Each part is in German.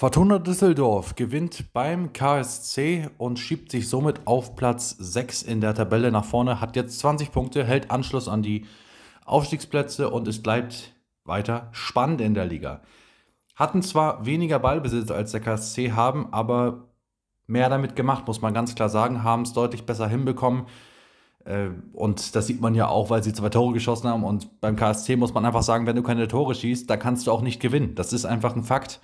Fortuna Düsseldorf gewinnt beim KSC und schiebt sich somit auf Platz 6 in der Tabelle nach vorne, hat jetzt 20 Punkte, hält Anschluss an die Aufstiegsplätze und es bleibt weiter spannend in der Liga. Hatten zwar weniger Ballbesitz als der KSC, haben aber mehr damit gemacht, muss man ganz klar sagen, haben es deutlich besser hinbekommen. Äh, und das sieht man ja auch, weil sie zwei Tore geschossen haben. Und beim KSC muss man einfach sagen, wenn du keine Tore schießt, da kannst du auch nicht gewinnen. Das ist einfach ein Fakt.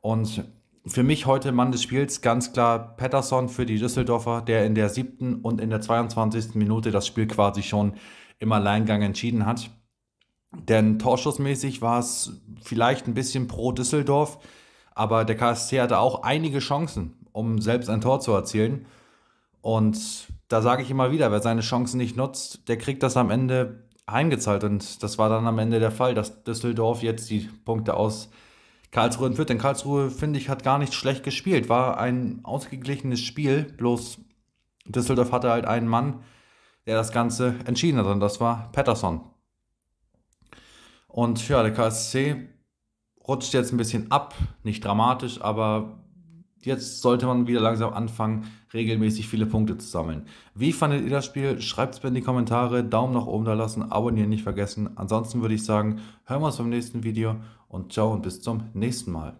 Und für mich heute Mann des Spiels ganz klar Patterson für die Düsseldorfer, der in der siebten und in der 22. Minute das Spiel quasi schon im Alleingang entschieden hat. Denn torschussmäßig war es vielleicht ein bisschen pro Düsseldorf, aber der KSC hatte auch einige Chancen, um selbst ein Tor zu erzielen. Und da sage ich immer wieder, wer seine Chancen nicht nutzt, der kriegt das am Ende heimgezahlt. Und das war dann am Ende der Fall, dass Düsseldorf jetzt die Punkte aus Karlsruhe entführt. Denn Karlsruhe, finde ich, hat gar nicht schlecht gespielt. War ein ausgeglichenes Spiel, bloß Düsseldorf hatte halt einen Mann, der das Ganze entschieden hat. Und das war Patterson. Und ja, der KSC rutscht jetzt ein bisschen ab. Nicht dramatisch, aber jetzt sollte man wieder langsam anfangen, regelmäßig viele Punkte zu sammeln. Wie fandet ihr das Spiel? Schreibt es mir in die Kommentare, Daumen nach oben da lassen, abonnieren nicht vergessen. Ansonsten würde ich sagen, hören wir uns beim nächsten Video und ciao und bis zum nächsten Mal.